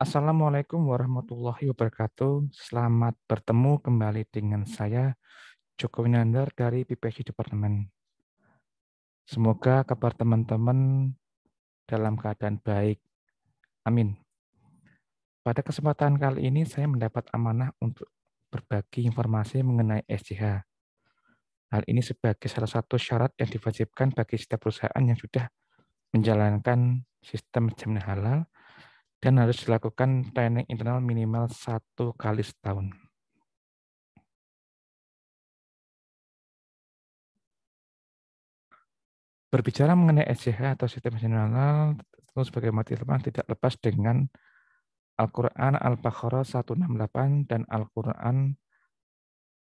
Assalamualaikum warahmatullahi wabarakatuh. Selamat bertemu kembali dengan saya, Joko Winander dari PPG Departemen. Semoga kabar teman-teman dalam keadaan baik. Amin. Pada kesempatan kali ini, saya mendapat amanah untuk berbagi informasi mengenai SJH. Hal ini sebagai salah satu syarat yang diwajibkan bagi setiap perusahaan yang sudah menjalankan sistem jaminan halal dan harus dilakukan training internal minimal satu kali setahun. Berbicara mengenai SCH atau sistem nasional, tentu sebagai mati lemah tidak lepas dengan Al-Quran Al-Baqarah 168 dan Al-Quran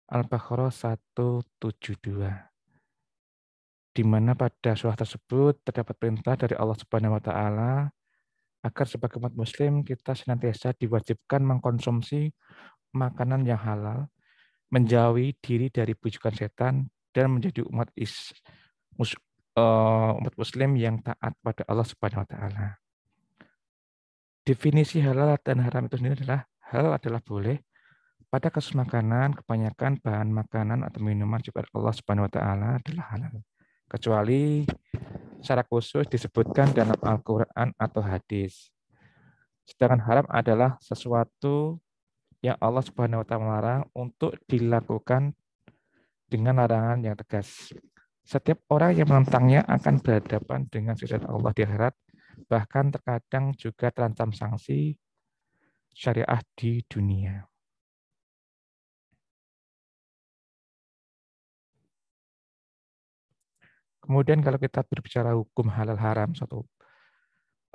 Al-Baqarah 172 di mana pada surah tersebut terdapat perintah dari Allah Subhanahu wa taala agar sebagai umat muslim kita senantiasa diwajibkan mengkonsumsi makanan yang halal, menjauhi diri dari bujukan setan, dan menjadi umat is, mus, uh, umat muslim yang taat pada Allah Subhanahu wa taala. Definisi halal dan haram itu sendiri adalah halal adalah boleh pada kasus makanan kebanyakan bahan makanan atau minuman juga Allah Subhanahu wa taala adalah halal kecuali secara khusus disebutkan dalam Al-Quran atau hadis. Sedangkan haram adalah sesuatu yang Allah Subhanahu wa Ta'ala larang untuk dilakukan dengan larangan yang tegas. Setiap orang yang menentangnya akan berhadapan dengan sifat Allah di akhirat, bahkan terkadang juga terancam sanksi syariah di dunia. Kemudian kalau kita berbicara hukum halal haram suatu uh,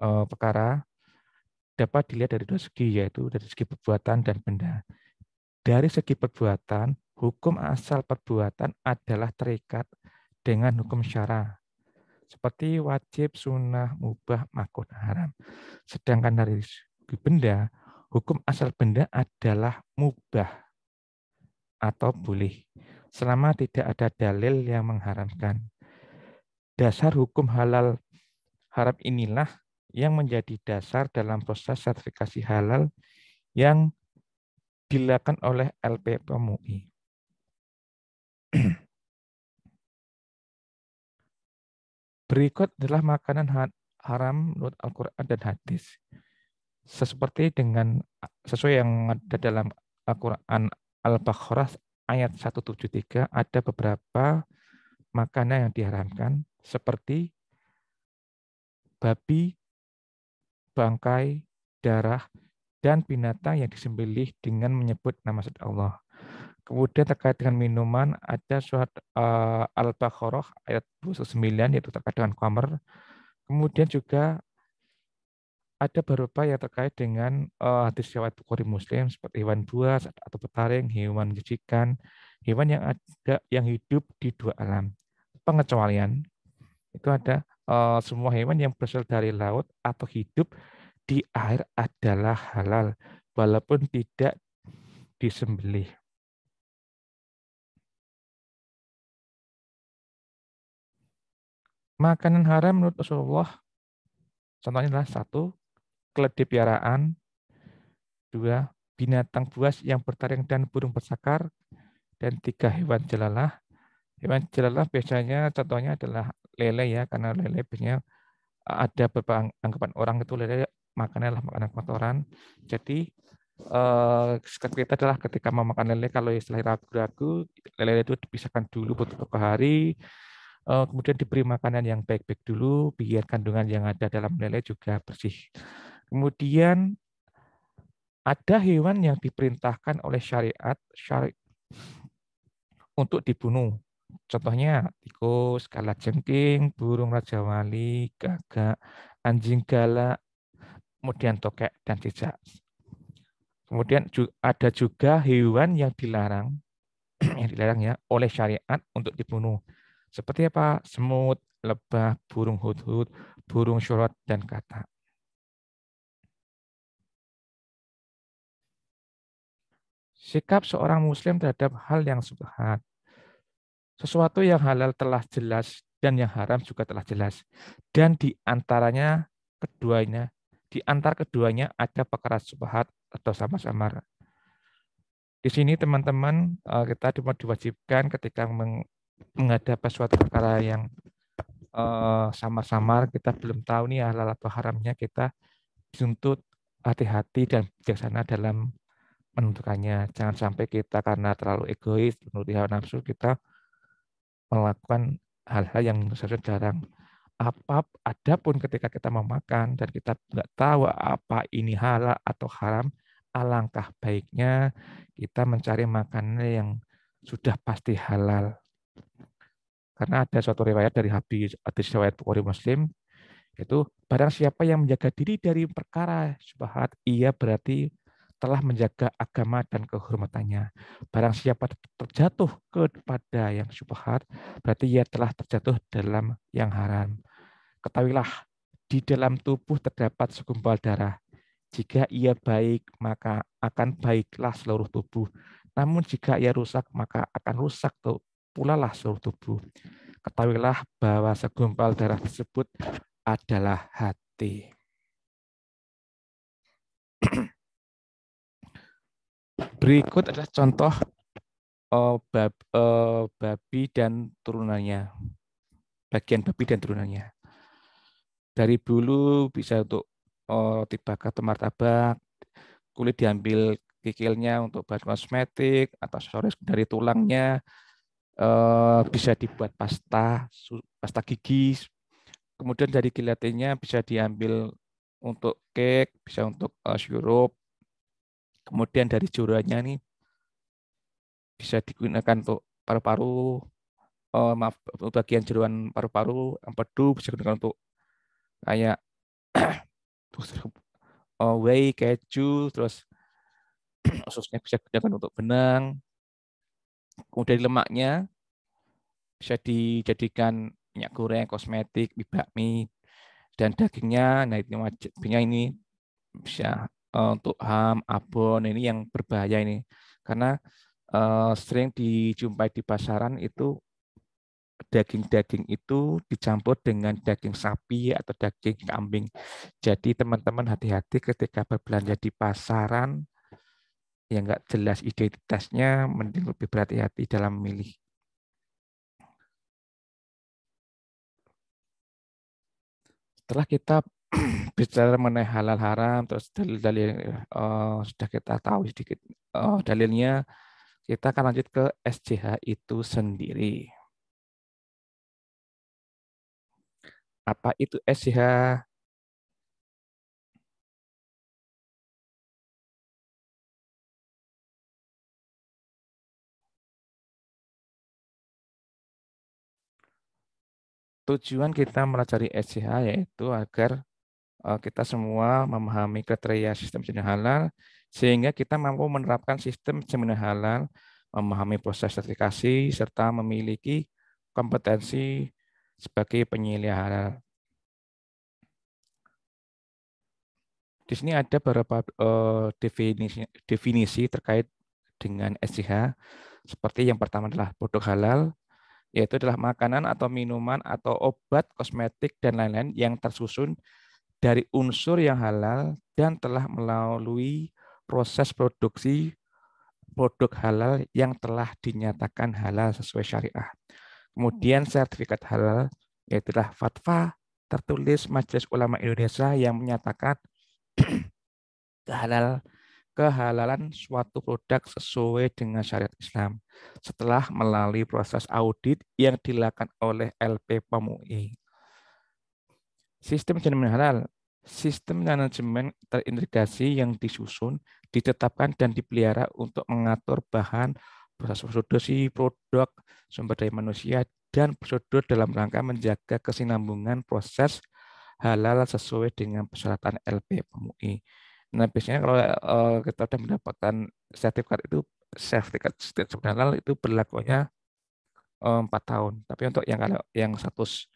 eh, perkara dapat dilihat dari dua segi yaitu dari segi perbuatan dan benda. Dari segi perbuatan, hukum asal perbuatan adalah terikat dengan hukum syara seperti wajib, sunnah, mubah, makruh, haram. Sedangkan dari segi benda, hukum asal benda adalah mubah atau boleh selama tidak ada dalil yang mengharamkan dasar hukum halal harap inilah yang menjadi dasar dalam proses sertifikasi halal yang dilakukan oleh LPPMUI. Berikut adalah makanan haram menurut Al-Quran dan hadis. Seperti dengan sesuai yang ada dalam Al-Quran Al-Baqarah ayat 173 ada beberapa makanan yang diharamkan seperti babi, bangkai, darah, dan binatang yang disembelih dengan menyebut nama zat Allah. Kemudian terkait dengan minuman ada surat uh, Al-Baqarah ayat 29 yaitu terkait dengan kamar. Kemudian juga ada beberapa yang terkait dengan uh, hadis riwayat Bukhari Muslim seperti hewan buas atau petaring, hewan menjijikan, hewan yang ada yang hidup di dua alam. Pengecualian itu ada uh, semua hewan yang berasal dari laut atau hidup di air adalah halal walaupun tidak disembelih. Makanan haram menurut Rasulullah contohnya adalah satu keledai piaraan, dua binatang buas yang bertaring dan burung bersakar, dan tiga hewan jelalah. Hewan jelalah biasanya contohnya adalah lele ya karena lele biasanya e, ada beberapa anggapan orang itu lele makannya adalah makanan kotoran. Jadi eh, kita adalah ketika mau makan lele kalau istilah ragu-ragu lele itu dipisahkan dulu beberapa hari eh, kemudian diberi makanan yang baik-baik dulu biar kandungan yang ada dalam lele juga bersih. Kemudian ada hewan yang diperintahkan oleh syariat syari untuk dibunuh. Contohnya tikus, kalajengking, burung raja wali, gagak, anjing galak, kemudian tokek dan cicak. Kemudian ada juga hewan yang dilarang yang dilarang ya oleh syariat untuk dibunuh. Seperti apa? Semut, lebah, burung hudhud, burung syurot dan kata. Sikap seorang muslim terhadap hal yang subhat sesuatu yang halal telah jelas dan yang haram juga telah jelas. Dan di antaranya keduanya, di antar keduanya ada perkara subhat atau sama-samar. Di sini teman-teman eh, kita cuma diwajibkan ketika menghadapi suatu perkara yang eh, sama-samar, kita belum tahu nih halal atau haramnya, kita dituntut hati-hati dan bijaksana dalam menentukannya. Jangan sampai kita karena terlalu egois, menurut hawa nafsu, kita melakukan hal-hal yang sangat jarang. Apa adapun ketika kita mau makan dan kita nggak tahu apa ini halal atau haram, alangkah baiknya kita mencari makanan yang sudah pasti halal. Karena ada suatu riwayat dari hadis hadis riwayat Bukhari Muslim itu barang siapa yang menjaga diri dari perkara subhat ia berarti telah menjaga agama dan kehormatannya. Barang siapa terjatuh kepada yang syubhat, berarti ia telah terjatuh dalam yang haram. Ketahuilah, di dalam tubuh terdapat segumpal darah. Jika ia baik, maka akan baiklah seluruh tubuh. Namun jika ia rusak, maka akan rusak pula lah seluruh tubuh. Ketahuilah bahwa segumpal darah tersebut adalah hati. Berikut adalah contoh uh, bab, uh, babi dan turunannya. Bagian babi dan turunannya. Dari bulu bisa untuk uh, eh, tipe atau martabak, kulit diambil kikilnya untuk bahan kosmetik atau aksesoris dari tulangnya, uh, bisa dibuat pasta, pasta gigi. Kemudian dari gelatinnya bisa diambil untuk cake, bisa untuk uh, sirup, Kemudian dari jeruannya ini bisa digunakan untuk paru-paru, oh, maaf untuk bagian jeruan paru-paru, empedu bisa digunakan untuk kayak eh, whey, keju, terus ususnya bisa digunakan untuk benang. Kemudian lemaknya bisa dijadikan minyak goreng, kosmetik, mie dan dagingnya, nah itu wajibnya ini bisa Eh, untuk HAM, abon ini yang berbahaya ini. Karena eh, sering dijumpai di pasaran itu daging-daging itu dicampur dengan daging sapi atau daging kambing. Jadi teman-teman hati-hati ketika berbelanja di pasaran yang nggak jelas identitasnya, mending lebih berhati-hati dalam memilih. Setelah kita bicara mengenai halal haram terus dalil-dalil uh, eh, sudah kita tahu sedikit uh, dalilnya kita akan lanjut ke SCH itu sendiri. Apa itu SCH? Tujuan kita mempelajari SCH yaitu agar Eh, kita semua memahami kriteria sistem jaminan halal sehingga kita mampu menerapkan sistem jaminan halal, memahami proses sertifikasi serta memiliki kompetensi sebagai penyelia halal. Di sini ada beberapa eh, definisi, definisi terkait dengan SCH, seperti yang pertama adalah produk halal, yaitu adalah makanan atau minuman atau obat, kosmetik, dan lain-lain yang tersusun dari unsur yang halal dan telah melalui proses produksi produk halal yang telah dinyatakan halal sesuai syariah. Kemudian hmm. sertifikat halal yaitu fatwa tertulis Majelis Ulama Indonesia yang menyatakan kehalal kehalalan suatu produk sesuai dengan syariat Islam setelah melalui proses audit yang dilakukan oleh LP PAMUI. Sistem jaminan halal, sistem manajemen terintegrasi yang disusun, ditetapkan, dan dipelihara untuk mengatur bahan, proses produksi, produk, sumber daya manusia, dan prosedur dalam rangka menjaga kesinambungan proses halal sesuai dengan persyaratan LP MUI. Nah, biasanya kalau eh, kita sudah mendapatkan sertifikat itu, sertifikat halal itu berlakunya eh, empat tahun. Tapi untuk yang kalau yang status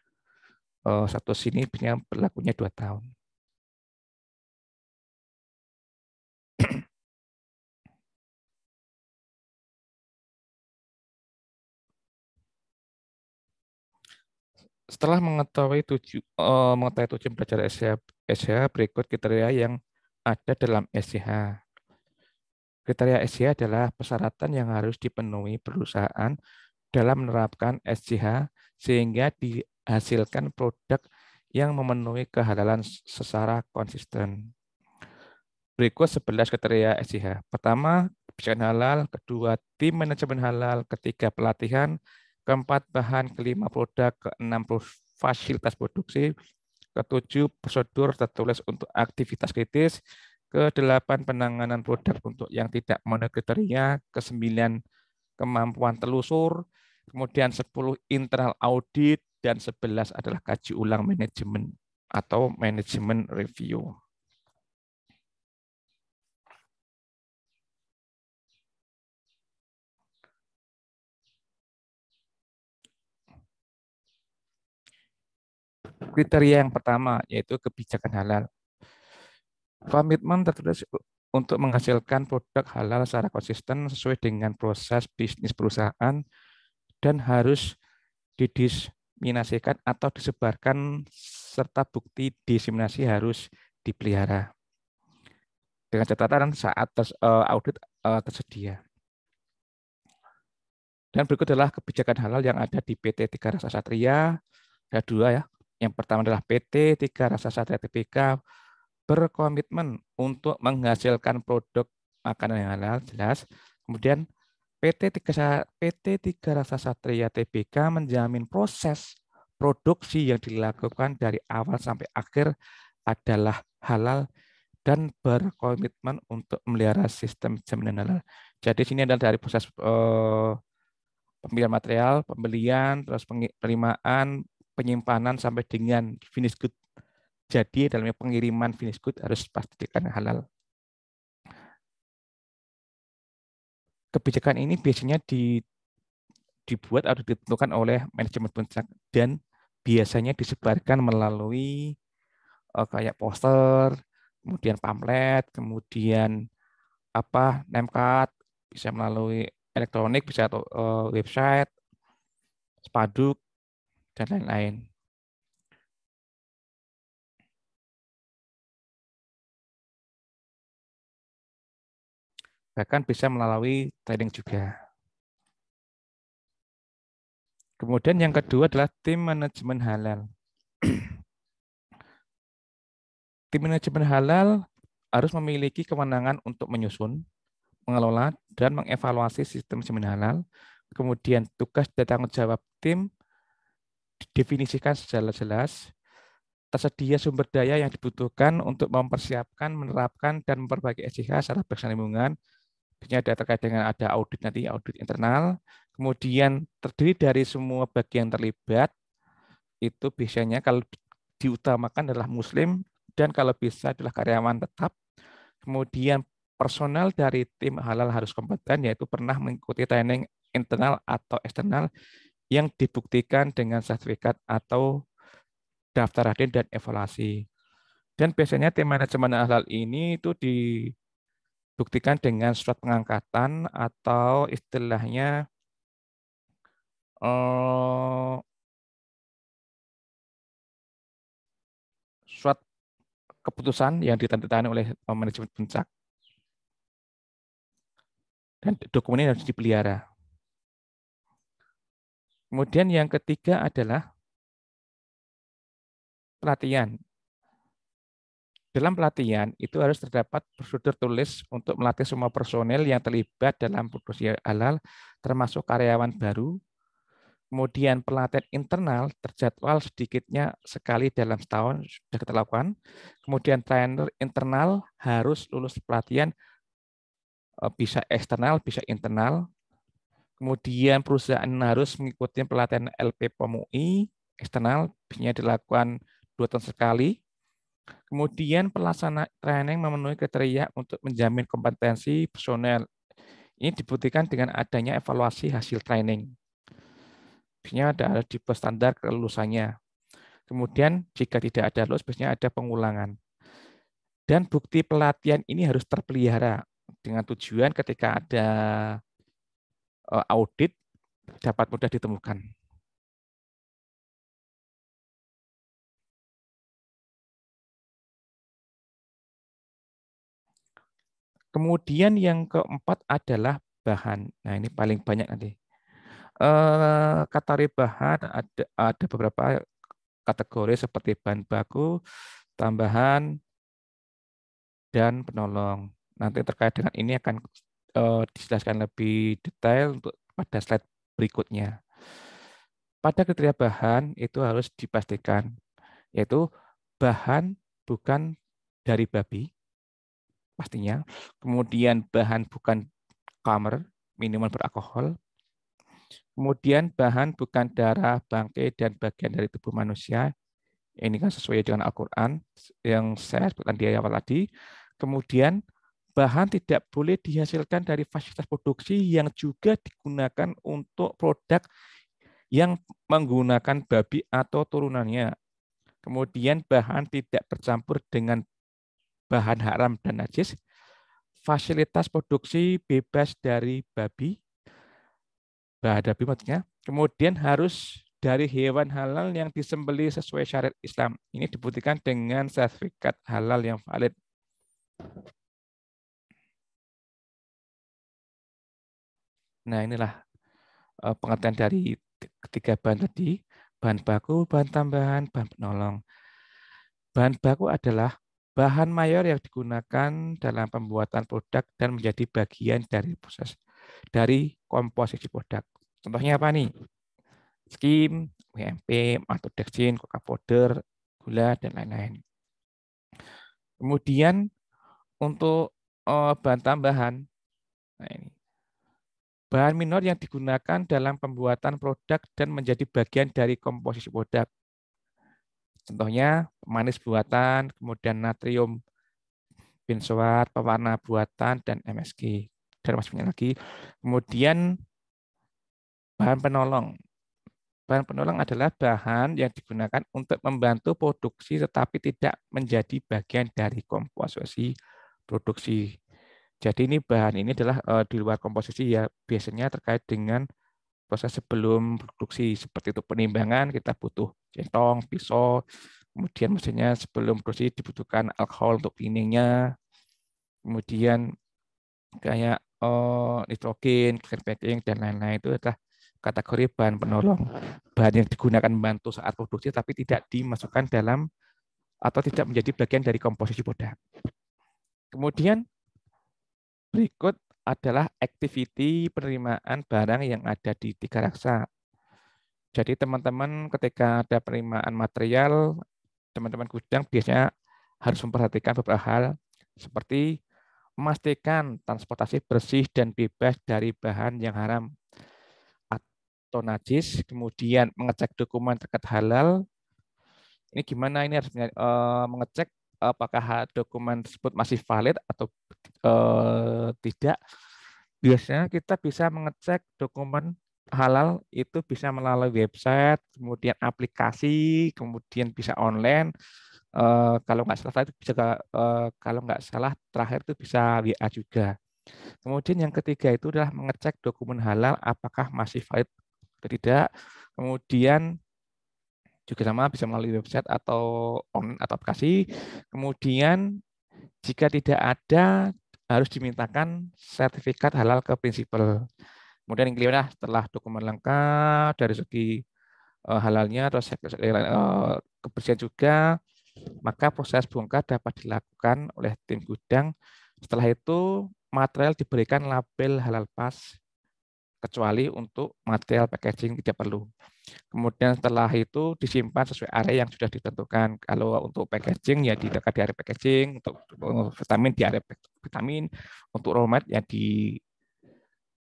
Eh, satu sini punya berlakunya dua tahun. Setelah mengetahui eh, tujuh, uh, mengetahui tujuan belajar SCH, SCH, berikut kriteria yang ada dalam SCH. Kriteria SCH adalah persyaratan yang harus dipenuhi perusahaan dalam menerapkan SCH sehingga di, hasilkan produk yang memenuhi kehalalan secara konsisten. Berikut 11 kriteria SIH. Pertama, kebijakan halal. Kedua, tim manajemen halal. Ketiga, pelatihan. Keempat, bahan. Kelima, produk. Keenam, fasilitas produksi. Ketujuh, prosedur tertulis untuk aktivitas kritis. Kedelapan, penanganan produk untuk yang tidak memenuhi kriteria. Kesembilan, kemampuan telusur. Kemudian 10 internal audit, dan 11 adalah kaji ulang manajemen atau manajemen review. Kriteria yang pertama yaitu kebijakan halal. Komitmen tertulis untuk menghasilkan produk halal secara konsisten sesuai dengan proses bisnis perusahaan dan harus didis diseminasikan atau disebarkan serta bukti diseminasi harus dipelihara dengan catatan saat ter eh, audit eh, tersedia. Dan berikut adalah kebijakan halal yang ada di PT Tiga Rasa Satria. Ada dua ya. Yang pertama adalah PT Tiga Rasa Satria TPK berkomitmen untuk menghasilkan produk makanan yang halal, jelas. Kemudian PT Tiga, PT Tiga Rasa Satria TBK menjamin proses produksi yang dilakukan dari awal sampai akhir adalah halal dan berkomitmen untuk melihara sistem jaminan halal. Jadi sini adalah dari proses eh, pemilihan material, pembelian, terus penerimaan, penyimpanan sampai dengan finish good. Jadi dalamnya pengiriman finish good harus pastikan halal. kebijakan ini biasanya di, dibuat atau ditentukan oleh manajemen puncak dan biasanya disebarkan melalui uh, kayak poster, kemudian pamflet, kemudian apa nemkat bisa melalui elektronik bisa atau uh, website, spaduk dan lain-lain. bahkan bisa melalui trading juga. Kemudian yang kedua adalah tim manajemen halal. tim manajemen halal harus memiliki kewenangan untuk menyusun, mengelola, dan mengevaluasi sistem manajemen halal. Kemudian tugas dan tanggung jawab tim didefinisikan secara jelas, tersedia sumber daya yang dibutuhkan untuk mempersiapkan, menerapkan, dan memperbaiki SDH secara berkesan jadi ada terkait dengan ada audit nanti audit internal, kemudian terdiri dari semua bagian terlibat itu biasanya kalau diutamakan adalah muslim dan kalau bisa adalah karyawan tetap. Kemudian personal dari tim halal harus kompeten yaitu pernah mengikuti training internal atau eksternal yang dibuktikan dengan sertifikat atau daftar hadir dan evaluasi. Dan biasanya tim manajemen halal ini itu di buktikan dengan surat pengangkatan atau istilahnya uh, surat keputusan yang ditandatangani oleh eh, manajemen puncak dan dokumen ini harus dipelihara. Kemudian yang ketiga adalah pelatihan. Dalam pelatihan itu harus terdapat prosedur tulis untuk melatih semua personel yang terlibat dalam produksi halal, termasuk karyawan baru. Kemudian pelatihan internal terjadwal sedikitnya sekali dalam setahun sudah kita lakukan. Kemudian trainer internal harus lulus pelatihan eh, bisa eksternal, bisa internal. Kemudian perusahaan harus mengikuti pelatihan LP POMUI eksternal, biasanya dilakukan dua tahun sekali Kemudian pelaksana training memenuhi kriteria untuk menjamin kompetensi personel. Ini dibuktikan dengan adanya evaluasi hasil training. Biasanya ada, ada tipe standar kelulusannya. Kemudian jika tidak ada lulus, biasanya ada pengulangan. Dan bukti pelatihan ini harus terpelihara dengan tujuan ketika ada eh, audit dapat mudah ditemukan. Kemudian yang keempat adalah bahan. Nah ini paling banyak nanti. Eh, kategori bahan ada, ada beberapa kategori seperti bahan baku, tambahan, dan penolong. Nanti terkait dengan ini akan eh, dijelaskan lebih detail untuk pada slide berikutnya. Pada kriteria bahan itu harus dipastikan, yaitu bahan bukan dari babi, pastinya. Kemudian bahan bukan kamar minuman beralkohol. Kemudian bahan bukan darah, bangkai, dan bagian dari tubuh manusia. Ini kan sesuai dengan Al-Quran yang saya sebutkan di awal tadi. Kemudian bahan tidak boleh dihasilkan dari fasilitas produksi yang juga digunakan untuk produk yang menggunakan babi atau turunannya. Kemudian bahan tidak bercampur dengan bahan haram dan najis, fasilitas produksi bebas dari babi, bahan babi maksudnya, kemudian harus dari hewan halal yang disembeli sesuai syariat Islam. Ini dibuktikan dengan sertifikat halal yang valid. Nah, inilah eh, pengertian dari ketiga bahan tadi, bahan baku, bahan tambahan, bahan penolong. Bahan baku adalah bahan mayor yang digunakan dalam pembuatan produk dan menjadi bagian dari proses dari komposisi produk. Contohnya apa nih? Skim, WMP, maltodextrin, coca powder, gula dan lain-lain. Kemudian untuk eh, bahan tambahan, nah ini bahan minor yang digunakan dalam pembuatan produk dan menjadi bagian dari komposisi produk. Contohnya manis buatan, kemudian natrium benzoat, pewarna buatan, dan MSG. Dan masih banyak lagi. Kemudian bahan penolong. Bahan penolong adalah bahan yang digunakan untuk membantu produksi tetapi tidak menjadi bagian dari komposisi produksi. Jadi ini bahan ini adalah eh, di luar komposisi ya biasanya terkait dengan proses sebelum produksi seperti itu penimbangan kita butuh centong, pisau, kemudian mesinnya sebelum produksi dibutuhkan alkohol untuk cleaningnya, kemudian kayak oh, nitrogen, clean packing dan lain-lain itu adalah kategori bahan penolong bahan yang digunakan membantu saat produksi tapi tidak dimasukkan dalam atau tidak menjadi bagian dari komposisi produk. Kemudian berikut adalah activity penerimaan barang yang ada di tiga raksa. Jadi teman-teman ketika ada penerimaan material, teman-teman gudang biasanya harus memperhatikan beberapa hal seperti memastikan transportasi bersih dan bebas dari bahan yang haram atau najis, kemudian mengecek dokumen terkait halal. Ini gimana ini harus eh, mengecek apakah dokumen tersebut masih valid atau uh, tidak. Biasanya kita bisa mengecek dokumen halal itu bisa melalui website, kemudian aplikasi, kemudian bisa online. Uh, kalau nggak salah itu bisa uh, kalau nggak salah terakhir itu bisa WA juga. Kemudian yang ketiga itu adalah mengecek dokumen halal apakah masih valid atau tidak. Kemudian juga sama bisa melalui website atau online atau aplikasi. Kemudian jika tidak ada harus dimintakan sertifikat halal ke prinsipal. Kemudian yang kelima setelah dokumen lengkap dari segi uh, halalnya atau uh, eh, kebersihan juga, maka proses bongkar dapat dilakukan oleh tim gudang. Setelah itu material diberikan label halal pas kecuali untuk material packaging tidak perlu. Kemudian setelah itu disimpan sesuai area yang sudah ditentukan. Kalau untuk packaging ya di dekat di area packaging, untuk vitamin di area vitamin, untuk romat ya di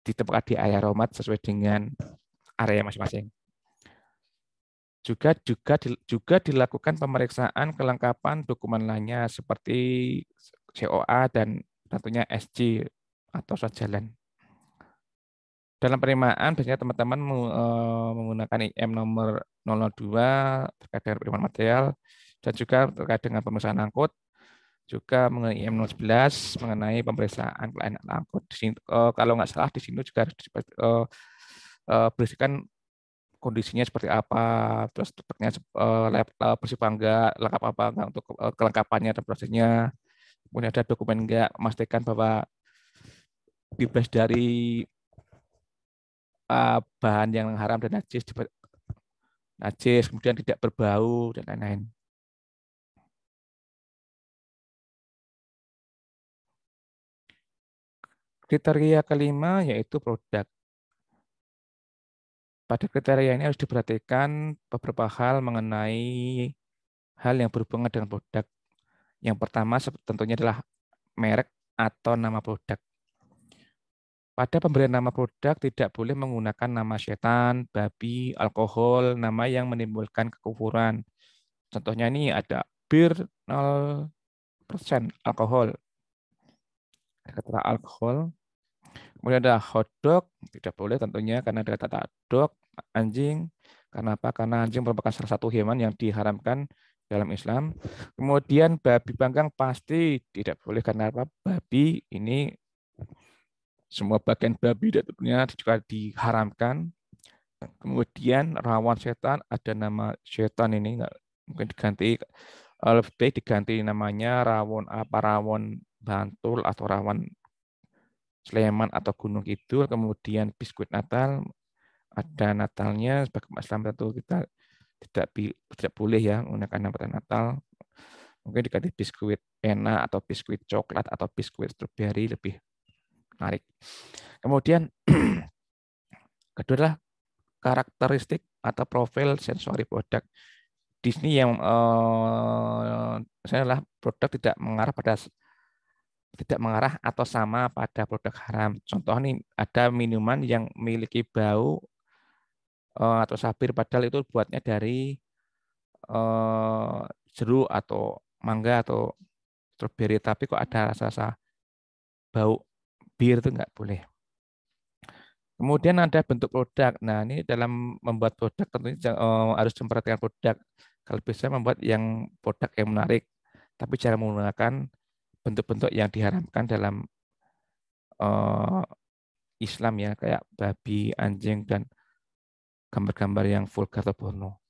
di tempat di area romat sesuai dengan area masing-masing. Juga juga juga dilakukan pemeriksaan kelengkapan dokumen lainnya seperti COA dan tentunya SG atau surat jalan dalam penerimaan biasanya teman-teman eh, menggunakan IM nomor 002 terkait dengan penerimaan material dan juga terkait dengan pemeriksaan angkut juga mengenai IM 011 mengenai pemeriksaan klien angkut. Di sini, eh, kalau nggak salah di sini juga harus eh, berisikan kondisinya seperti apa, terus tutupnya bersih apa enggak, lengkap apa enggak untuk kelengkapannya dan prosesnya. Kemudian ada dokumen enggak, memastikan bahwa bebas dari uh, bahan yang haram dan najis najis kemudian tidak berbau dan lain-lain. Kriteria kelima yaitu produk. Pada kriteria ini harus diperhatikan beberapa hal mengenai hal yang berhubungan dengan produk. Yang pertama tentunya adalah merek atau nama produk. Pada pemberian nama produk tidak boleh menggunakan nama setan, babi, alkohol, nama yang menimbulkan kekufuran. Contohnya ini ada bir 0% alkohol. Kata alkohol. Kemudian ada hotdog, tidak boleh tentunya karena ada kata dog, anjing. Karena apa? Karena anjing merupakan salah satu hewan yang diharamkan dalam Islam. Kemudian babi panggang pasti tidak boleh karena apa? Babi ini semua bagian babi dan tubuhnya juga diharamkan. Kemudian rawan setan ada nama setan ini nggak mungkin diganti eh, lebih diganti namanya rawon apa rawon Bantul atau rawon Sleman atau Gunung Kidul, kemudian biskuit Natal ada Natalnya sebagai Islam tentu kita tidak tidak boleh ya menggunakan nama Natal. Mungkin diganti biskuit enak atau biskuit coklat atau biskuit strawberry lebih menarik. Kemudian kedua adalah karakteristik atau profil sensori produk. Disney yang eh, saya adalah produk tidak mengarah pada tidak mengarah atau sama pada produk haram. Contoh nih ada minuman yang memiliki bau eh, atau sabir padahal itu buatnya dari eh, jeruk atau mangga atau strawberry tapi kok ada rasa-rasa bau bir itu nggak boleh. Kemudian ada bentuk produk. Nah, ini dalam membuat produk tentunya eh, harus memperhatikan produk. Kalau bisa membuat yang produk yang menarik, tapi cara menggunakan bentuk-bentuk yang diharamkan dalam uh, Islam ya, kayak babi, anjing, dan gambar-gambar yang vulgar atau porno.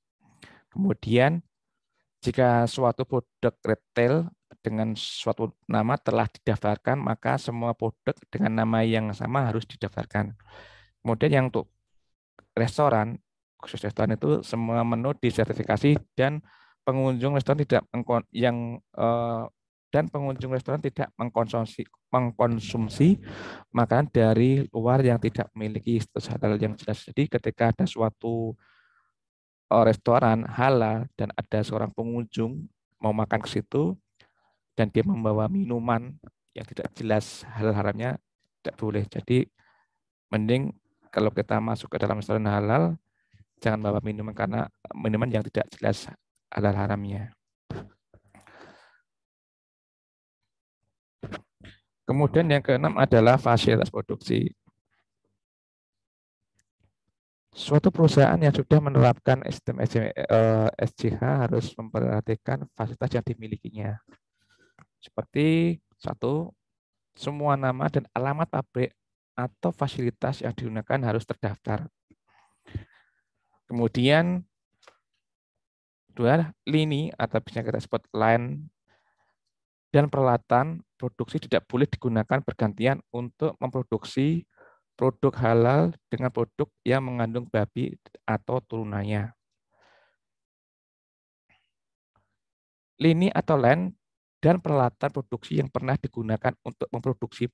Kemudian, jika suatu produk retail dengan suatu nama telah didaftarkan, maka semua produk dengan nama yang sama harus didaftarkan. Kemudian yang untuk restoran, khusus restoran itu semua menu disertifikasi dan pengunjung restoran tidak yang eh, dan pengunjung restoran tidak mengkonsumsi mengkonsumsi makanan dari luar yang tidak memiliki status halal yang jelas. Jadi ketika ada suatu eh, restoran halal dan ada seorang pengunjung mau makan ke situ, dan dia membawa minuman yang tidak jelas halal haramnya tidak boleh. Jadi mending kalau kita masuk ke dalam restoran halal jangan bawa minuman karena minuman yang tidak jelas halal haramnya. Kemudian yang keenam adalah fasilitas produksi. Suatu perusahaan yang sudah menerapkan sistem SCH eh, harus memperhatikan fasilitas yang dimilikinya. Seperti satu, semua nama dan alamat pabrik atau fasilitas yang digunakan harus terdaftar. Kemudian dua lini atau bisa kita sebut line dan peralatan produksi tidak boleh digunakan bergantian untuk memproduksi produk halal dengan produk yang mengandung babi atau turunannya. Lini atau line dan peralatan produksi yang pernah digunakan untuk memproduksi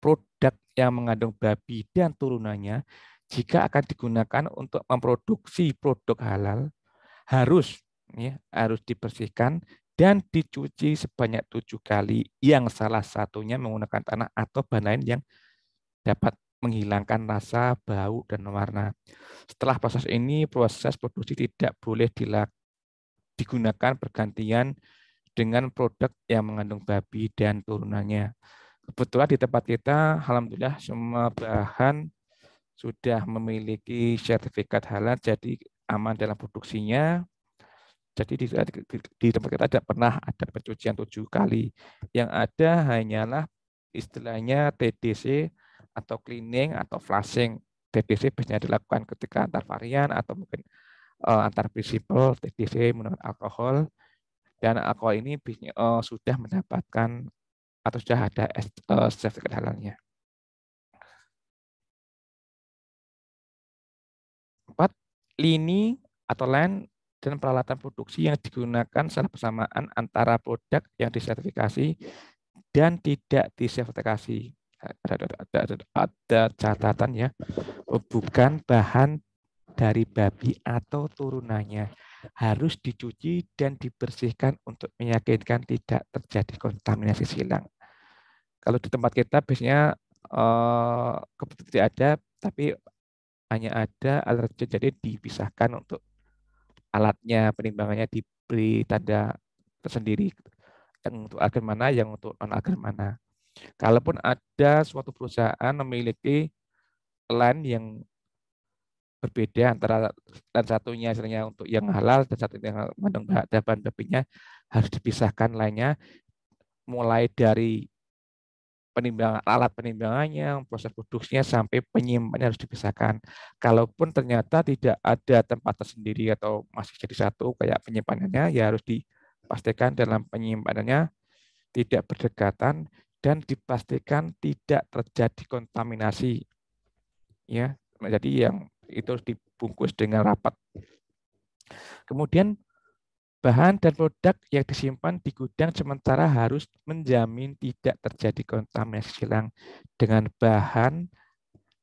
produk yang mengandung babi dan turunannya jika akan digunakan untuk memproduksi produk halal harus ya, harus dibersihkan dan dicuci sebanyak tujuh kali yang salah satunya menggunakan tanah atau bahan lain yang dapat menghilangkan rasa, bau, dan warna. Setelah proses ini, proses produksi tidak boleh digunakan bergantian dengan produk yang mengandung babi dan turunannya. Kebetulan di tempat kita, alhamdulillah semua bahan sudah memiliki sertifikat halal, jadi aman dalam produksinya. Jadi di, di, tempat kita tidak pernah ada pencucian tujuh kali. Yang ada hanyalah istilahnya TDC atau cleaning atau flushing. TDC biasanya dilakukan ketika antar varian atau mungkin eh, antar prinsipal TDC menggunakan alkohol dan alkohol ini uh, sudah mendapatkan atau sudah ada uh, eh, sertifikat halalnya. Empat, lini atau line dan peralatan produksi yang digunakan secara bersamaan antara produk yang disertifikasi dan tidak disertifikasi. Ada, ada, ada, ada catatan ya, oh, bukan bahan dari babi atau turunannya harus dicuci dan dibersihkan untuk meyakinkan tidak terjadi kontaminasi silang. Kalau di tempat kita biasanya eh, kebetulan tidak ada, tapi hanya ada alat jadi dipisahkan untuk alatnya, penimbangannya diberi tanda tersendiri yang untuk agar mana, yang untuk non agar mana. Kalaupun ada suatu perusahaan memiliki land yang berbeda antara dan satunya istilahnya untuk yang halal dan satunya yang mengandung bahan babinya harus dipisahkan lainnya mulai dari penimbangan alat penimbangannya, proses produksinya sampai penyimpanannya harus dipisahkan. Kalaupun ternyata tidak ada tempat tersendiri atau masih jadi satu kayak penyimpanannya ya harus dipastikan dalam penyimpanannya tidak berdekatan dan dipastikan tidak terjadi kontaminasi. Ya, jadi yang itu harus dibungkus dengan rapat. Kemudian bahan dan produk yang disimpan di gudang sementara harus menjamin tidak terjadi kontaminasi silang dengan bahan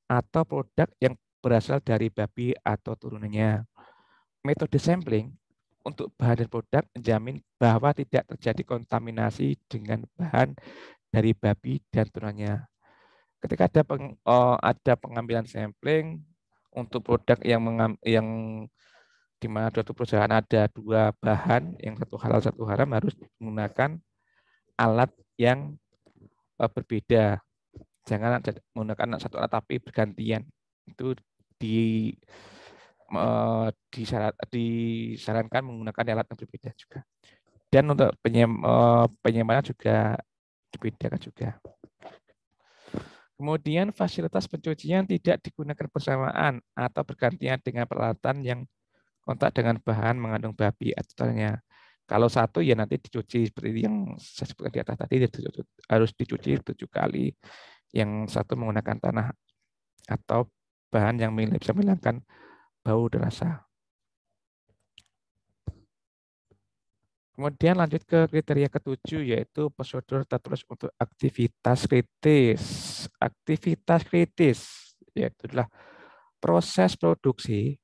atau produk yang berasal dari babi atau turunannya. Metode sampling untuk bahan dan produk menjamin bahwa tidak terjadi kontaminasi dengan bahan dari babi dan turunannya. Ketika ada peng, oh, ada pengambilan sampling, untuk produk yang mengam, yang di mana suatu perusahaan ada dua bahan, yang satu halal satu haram harus menggunakan alat yang e, berbeda. Jangan menggunakan satu alat tapi bergantian. Itu di e, disarat, disarankan menggunakan alat yang berbeda juga. Dan untuk penyem, e, juga dibedakan juga. Kemudian fasilitas pencucian tidak digunakan bersamaan atau bergantian dengan peralatan yang kontak dengan bahan mengandung babi atau tanya. Kalau satu ya nanti dicuci seperti yang saya sebutkan di atas tadi harus dicuci tujuh kali. Yang satu menggunakan tanah atau bahan yang bisa menghilangkan bau dan rasa. Kemudian lanjut ke kriteria ketujuh, yaitu prosedur tertulis untuk aktivitas kritis. Aktivitas kritis, yaitu adalah proses produksi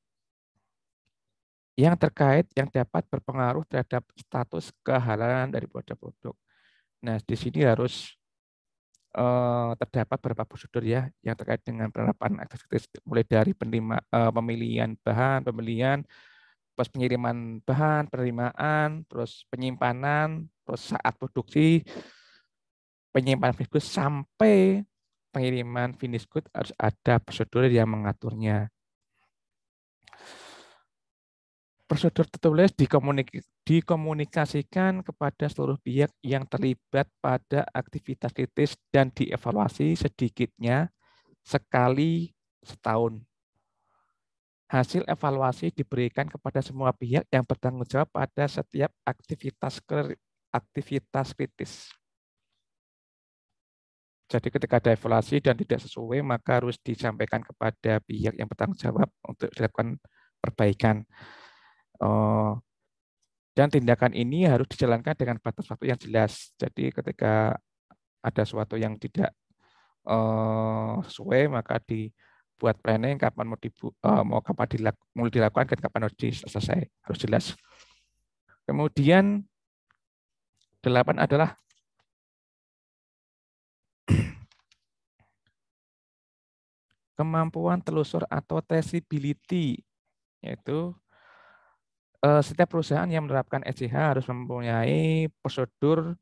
yang terkait yang dapat berpengaruh terhadap status kehalalan dari produk-produk. Nah, di sini harus eh, terdapat beberapa prosedur ya yang terkait dengan penerapan aktivitas mulai dari penerima, eh, pemilihan bahan, pemilihan pas pengiriman bahan, penerimaan, terus penyimpanan, terus saat produksi, penyimpanan finished goods sampai pengiriman finished goods harus ada prosedur yang mengaturnya. Prosedur tertulis dikomunikasikan kepada seluruh pihak yang terlibat pada aktivitas kritis dan dievaluasi sedikitnya sekali setahun Hasil evaluasi diberikan kepada semua pihak yang bertanggung jawab pada setiap aktivitas aktivitas kritis. Jadi ketika ada evaluasi dan tidak sesuai, maka harus disampaikan kepada pihak yang bertanggung jawab untuk dilakukan perbaikan. Oh, dan tindakan ini harus dijalankan dengan batas waktu yang jelas. Jadi ketika ada sesuatu yang tidak oh, sesuai, maka di buat planning kapan mau dibu uh, mau kapan dilaku, mau dilakukan dan kapan harus selesai harus jelas. Kemudian delapan adalah kemampuan telusur atau traceability yaitu uh, setiap perusahaan yang menerapkan ECH harus mempunyai prosedur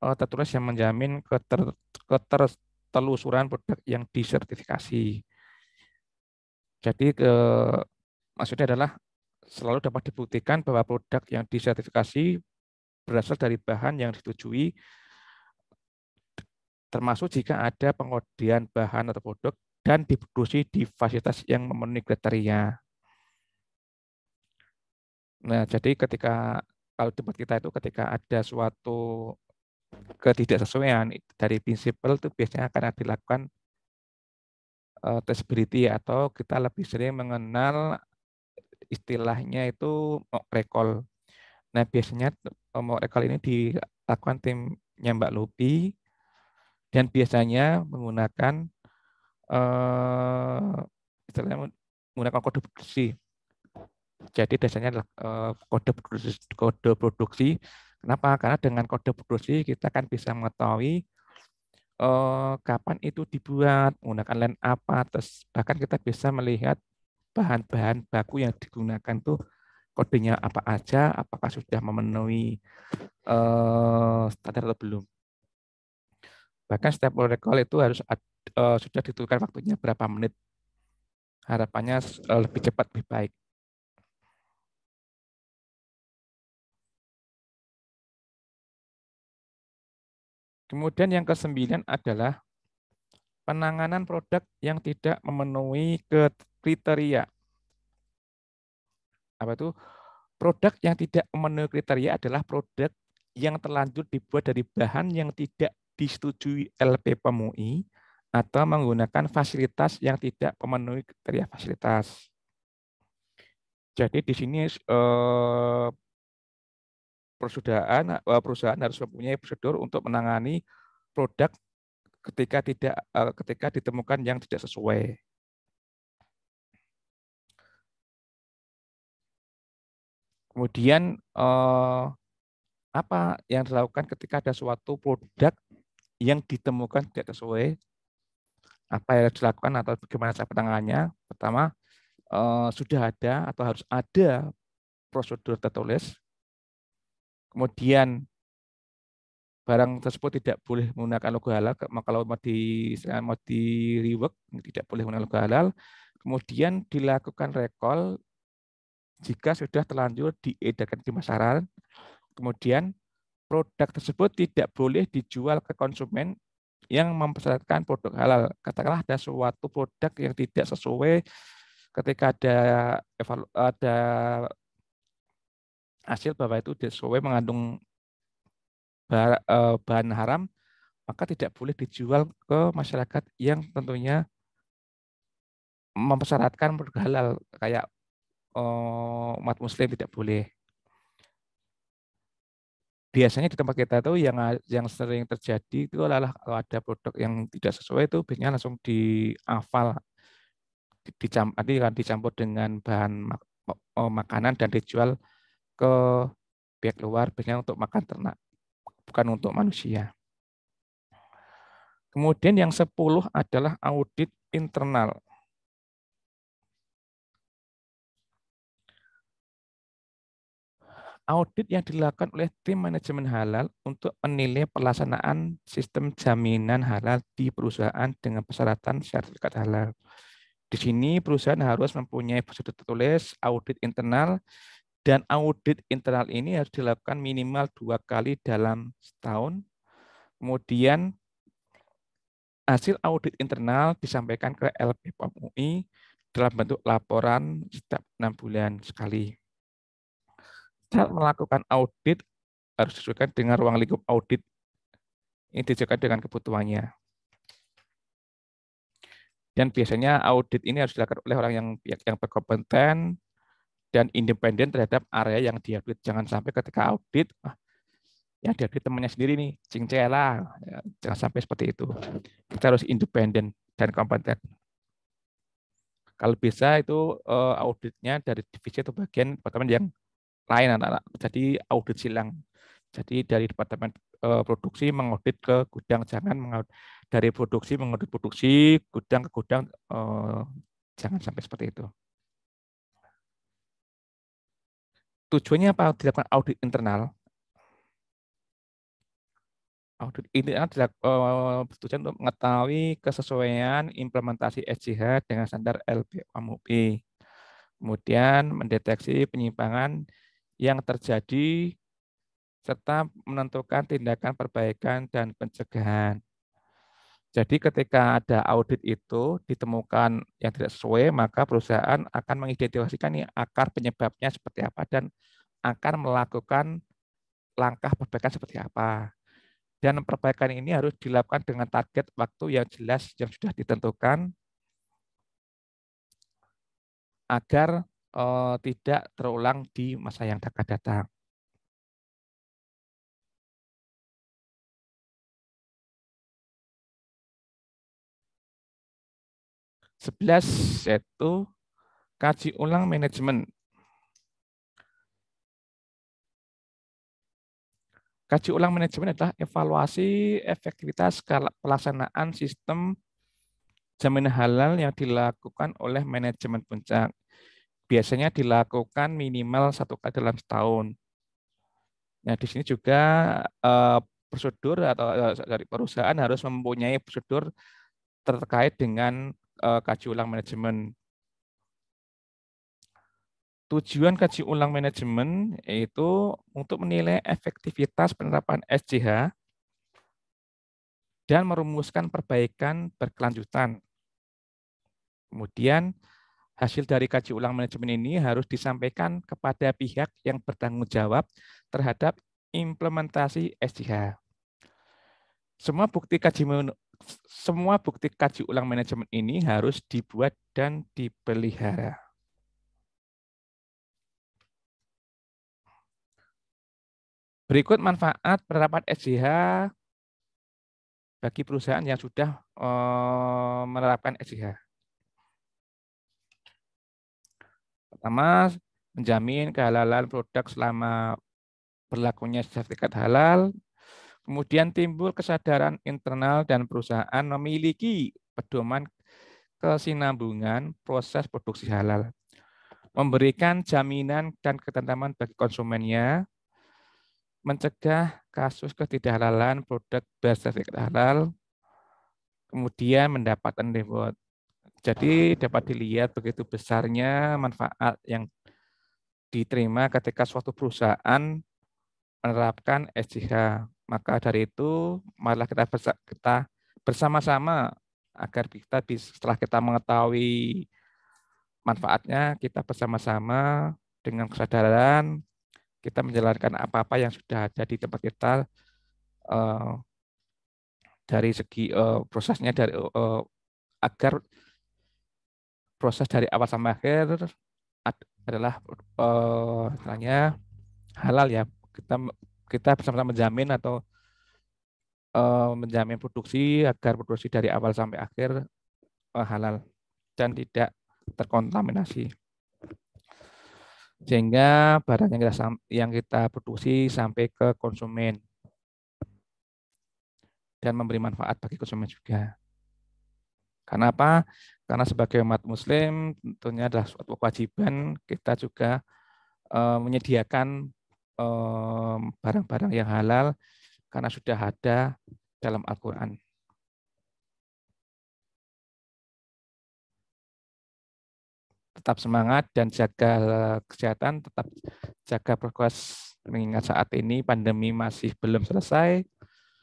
uh, tertulis yang menjamin keter, telusuran produk yang disertifikasi. Jadi ke, eh, maksudnya adalah selalu dapat dibuktikan bahwa produk yang disertifikasi berasal dari bahan yang ditujui, termasuk jika ada pengodian bahan atau produk dan diproduksi di fasilitas yang memenuhi kriteria. Nah, jadi ketika kalau tempat kita itu ketika ada suatu ketidaksesuaian dari prinsipal itu biasanya akan dilakukan uh, eh, testability atau kita lebih sering mengenal istilahnya itu mock recall. Nah, biasanya eh, mock recall ini dilakukan timnya Mbak Lupi dan biasanya menggunakan uh, istilahnya menggunakan kode produksi. Jadi dasarnya adalah kode produksi, kode produksi. Kenapa? Karena dengan kode produksi kita akan bisa mengetahui uh, kapan itu dibuat, menggunakan lem apa, terus bahkan kita bisa melihat bahan-bahan baku yang digunakan tuh kodenya apa aja, apakah sudah memenuhi uh, standar atau belum. Bahkan setiap recall itu harus uh, sudah ditentukan waktunya berapa menit. Harapannya lebih cepat lebih baik. Kemudian yang kesembilan adalah penanganan produk yang tidak memenuhi kriteria. Apa itu? Produk yang tidak memenuhi kriteria adalah produk yang terlanjur dibuat dari bahan yang tidak disetujui LP Pemui atau menggunakan fasilitas yang tidak memenuhi kriteria fasilitas. Jadi di sini eh, perusahaan eh, perusahaan harus mempunyai prosedur untuk menangani produk ketika tidak eh, ketika ditemukan yang tidak sesuai. Kemudian eh, apa yang dilakukan ketika ada suatu produk yang ditemukan tidak sesuai? Apa yang dilakukan atau bagaimana cara penanganannya? Pertama, sudah ada atau harus ada prosedur tertulis kemudian barang tersebut tidak boleh menggunakan logo halal, maka kalau mau di mau di rework tidak boleh menggunakan logo halal. Kemudian dilakukan recall jika sudah terlanjur diedarkan di masyarakat. Kemudian produk tersebut tidak boleh dijual ke konsumen yang mempersyaratkan produk halal. Katakanlah ada suatu produk yang tidak sesuai ketika ada ada hasil bahwa itu sesuai mengandung eh, bahan haram, maka tidak boleh dijual ke masyarakat yang tentunya mempersyaratkan produk halal kayak eh, umat muslim tidak boleh. Biasanya di tempat kita itu yang yang sering terjadi itu adalah kalau ada produk yang tidak sesuai itu biasanya langsung diafal dicampur, dicampur dengan bahan eh, makanan dan dijual ke pihak luar biasanya untuk makan ternak, bukan untuk manusia. Kemudian yang sepuluh adalah audit internal. Audit yang dilakukan oleh tim manajemen halal untuk menilai pelaksanaan sistem jaminan halal di perusahaan dengan persyaratan sertifikat halal. Di sini perusahaan harus mempunyai prosedur tertulis audit internal dan audit internal ini harus dilakukan minimal dua kali dalam setahun. Kemudian hasil audit internal disampaikan ke LPPOM UI dalam bentuk laporan setiap enam bulan sekali. Saat melakukan audit harus disesuaikan dengan ruang lingkup audit ini disesuaikan dengan kebutuhannya. Dan biasanya audit ini harus dilakukan oleh orang yang yang berkompeten dan independen terhadap area yang diaudit. Jangan sampai ketika audit, ah, yang diaudit temannya sendiri nih, cincela. Ya, jangan sampai seperti itu. Kita harus independen dan kompeten. Kalau bisa itu eh, auditnya dari divisi atau bagian departemen yang lain anak-anak. Jadi audit silang. Jadi dari departemen eh, produksi mengaudit ke gudang, jangan mengaudit dari produksi mengaudit produksi, gudang ke gudang, eh, jangan sampai seperti itu. tujuannya apa dilakukan audit internal? Audit ini adalah eh, tujuan untuk mengetahui kesesuaian implementasi SCH dengan standar LPMUP. Kemudian mendeteksi penyimpangan yang terjadi serta menentukan tindakan perbaikan dan pencegahan. Jadi ketika ada audit itu ditemukan yang tidak sesuai, maka perusahaan akan mengidentifikasikan nih akar penyebabnya seperti apa dan akan melakukan langkah perbaikan seperti apa. Dan perbaikan ini harus dilakukan dengan target waktu yang jelas yang sudah ditentukan agar eh, tidak terulang di masa yang akan datang. 11 yaitu kaji ulang manajemen. Kaji ulang manajemen adalah evaluasi efektivitas pelaksanaan sistem jaminan halal yang dilakukan oleh manajemen puncak. Biasanya dilakukan minimal satu kali dalam setahun. Nah, di sini juga eh, prosedur atau dari eh, perusahaan harus mempunyai prosedur terkait dengan uh, kaji ulang manajemen. Tujuan kaji ulang manajemen yaitu untuk menilai efektivitas penerapan SCH dan merumuskan perbaikan berkelanjutan. Kemudian hasil dari kaji ulang manajemen ini harus disampaikan kepada pihak yang bertanggung jawab terhadap implementasi SCH. Semua bukti kaji semua bukti kaji ulang manajemen ini harus dibuat dan dipelihara. Berikut manfaat penerapan SJH bagi perusahaan yang sudah eh, menerapkan SJH. Pertama, menjamin kehalalan produk selama berlakunya sertifikat halal. Kemudian timbul kesadaran internal dan perusahaan memiliki pedoman kesinambungan proses produksi halal. Memberikan jaminan dan ketentuan bagi konsumennya, mencegah kasus ketidakhalalan produk bersertifikat halal, kemudian mendapatkan reward. Jadi dapat dilihat begitu besarnya manfaat yang diterima ketika suatu perusahaan menerapkan SCH. Maka dari itu, marilah kita kita bersama-sama agar kita bisa, setelah kita mengetahui manfaatnya, kita bersama-sama dengan kesadaran kita menjalankan apa-apa yang sudah ada di tempat kita uh, dari segi uh, prosesnya dari uh, agar proses dari awal sampai akhir adalah uh, halal ya kita kita bersama-sama menjamin atau uh, menjamin produksi agar produksi dari awal sampai akhir uh, halal dan tidak terkontaminasi sehingga barang yang kita yang kita produksi sampai ke konsumen dan memberi manfaat bagi konsumen juga. Karena apa? Karena sebagai umat muslim tentunya adalah suatu kewajiban kita juga e, menyediakan barang-barang yang halal karena sudah ada dalam Al-Quran. Tetap semangat dan jaga kesehatan, tetap jaga progres mengingat saat ini pandemi masih belum selesai.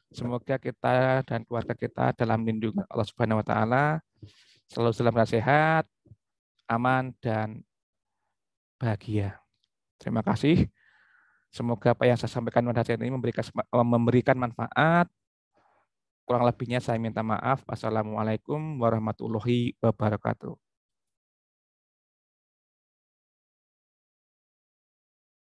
Semoga kita dan keluarga kita dalam lindungan Allah Subhanahu wa taala selalu dalam sehat, aman dan bahagia. Terima kasih. Semoga apa yang saya sampaikan pada hari ini memberikan eh, memberikan manfaat. Kurang lebihnya saya minta maaf. Assalamualaikum warahmatullahi wabarakatuh.